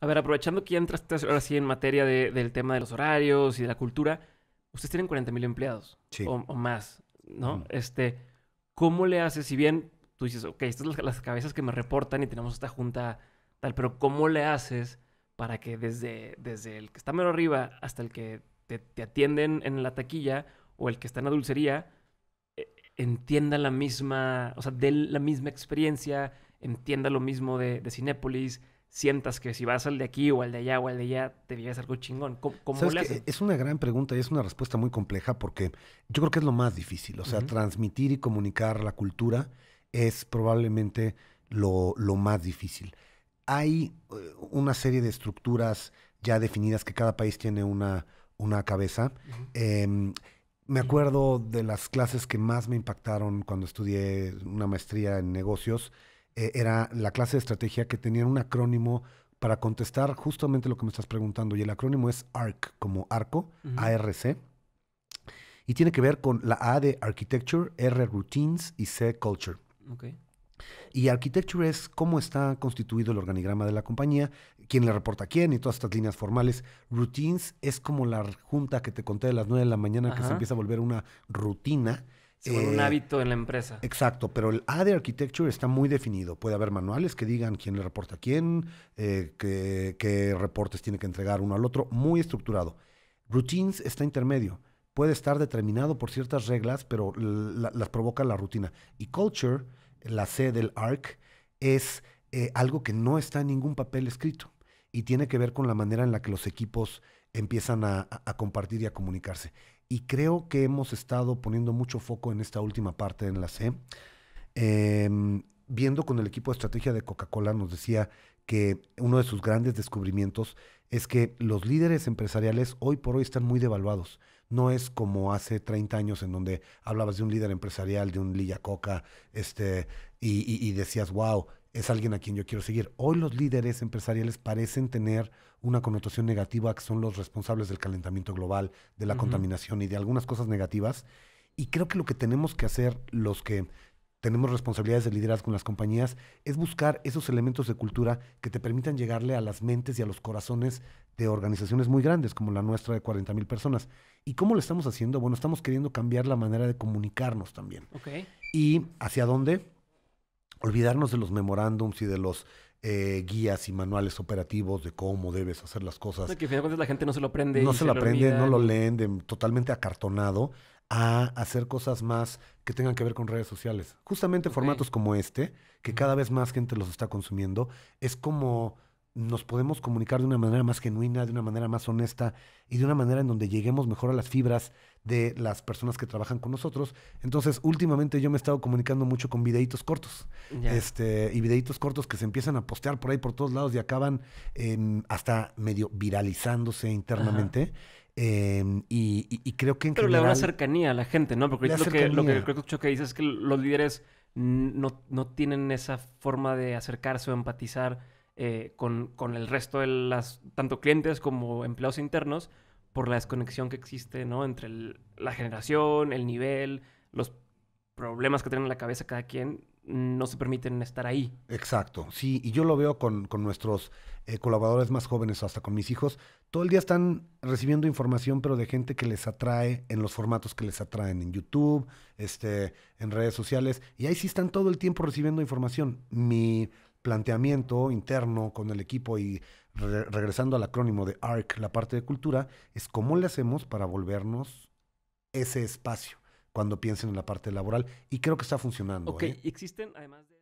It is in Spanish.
A ver, aprovechando que ya entraste ahora sí en materia de, del tema de los horarios y de la cultura, ustedes tienen 40 mil empleados o, más, ¿no? Mm. Este, ¿cómo le haces? Si bien tú dices, ok, estas son las cabezas que me reportan y tenemos esta junta tal, pero ¿cómo le haces para que desde, desde el que está mero arriba hasta el que te, atienden en la taquilla o el que está en la dulcería, eh, entienda la misma, o sea, dé la misma experiencia, entienda lo mismo de, de Cinépolis, sientas que si vas al de aquí o al de allá o al de allá, te vives algo chingón. ¿Cómo, cómo cómo Es una gran pregunta y es una respuesta muy compleja porque yo creo que es lo más difícil. O sea, transmitir y comunicar la cultura es probablemente lo, lo más difícil. Hay eh, una serie de estructuras ya definidas que cada país tiene una, una cabeza. Em, me acuerdo de las clases que más me impactaron cuando estudié una maestría en negocios, eh, era la clase de estrategia que tenía un acrónimo para contestar justamente lo que me estás preguntando. Y el acrónimo es ARC, como arco, a ARC. Y tiene que ver con la A de Architecture, R Routines y C Culture. Y Architecture es cómo está constituido el organigrama de la compañía, quién le reporta a quién y todas estas líneas formales. Routines es como la junta que te conté de las 9 de la mañana que se empieza a volver una rutina según un eh, hábito en la empresa. Exacto, pero el A de Architecture está muy definido. Puede haber manuales que digan quién le reporta a quién, eh, qué, reportes tiene que entregar uno al otro, muy estructurado. Routines está intermedio. Puede estar determinado por ciertas reglas, pero las provoca la rutina. Y culture, la C del ARC, es eh, algo que no está en ningún papel escrito y tiene que ver con la manera en la que los equipos empiezan a compartir y a comunicarse y creo que hemos estado poniendo mucho foco en esta última parte de enlace. Eh, viendo con el equipo de estrategia de Coca-Cola, nos decía que uno de sus grandes descubrimientos es que los líderes empresariales hoy por hoy están muy devaluados no es como hace 30 años en donde hablabas de un líder empresarial, de un Lilla Coca, este, y, decías, wow, es alguien a quien yo quiero seguir. Hoy los líderes empresariales parecen tener una connotación negativa, que son los responsables del calentamiento global, de la contaminación y de algunas cosas negativas. Y creo que lo que tenemos que hacer los que tenemos responsabilidades de liderazgo en las compañías, es buscar esos elementos de cultura que te permitan llegarle a las mentes y a los corazones de organizaciones muy grandes, como la nuestra de 40 mil personas. ¿Y cómo lo estamos haciendo? Bueno, estamos queriendo cambiar la manera de comunicarnos también. ¿Y hacia dónde? Olvidarnos de los memorándums y de los eh, guías y manuales operativos de cómo debes hacer las cosas. que al la gente no se lo aprende. No se, lo aprende, no lo leen, totalmente acartonado a hacer cosas más que tengan que ver con redes sociales. Justamente formatos como este, que cada vez más gente los está consumiendo, es como nos podemos comunicar de una manera más genuina, de una manera más honesta y de una manera en donde lleguemos mejor a las fibras de las personas que trabajan con nosotros. Entonces, últimamente yo me he estado comunicando mucho con videitos cortos. Este, y videitos cortos que se empiezan a postear por ahí por todos lados y acaban em, hasta medio viralizándose internamente. Em, y, creo que en Pero le da una cercanía a la gente, ¿no? Porque lo que, lo que creo que dices es que los líderes no, tienen esa forma de acercarse o empatizar eh, con, el resto de las, tanto clientes como empleados internos, por la desconexión que existe, ¿no? Entre la generación, el nivel, los problemas que tienen en la cabeza cada quien no se permiten estar ahí. Exacto, sí, y yo lo veo con, nuestros eh, colaboradores más jóvenes, o hasta con mis hijos, todo el día están recibiendo información, pero de gente que les atrae en los formatos que les atraen, en YouTube, este, en redes sociales, y ahí sí están todo el tiempo recibiendo información. Mi planteamiento interno con el equipo y regresando al acrónimo de ARC, la parte de cultura, es cómo le hacemos para volvernos ese espacio cuando piensen en la parte laboral. Y creo que está funcionando. ¿eh? existen además de...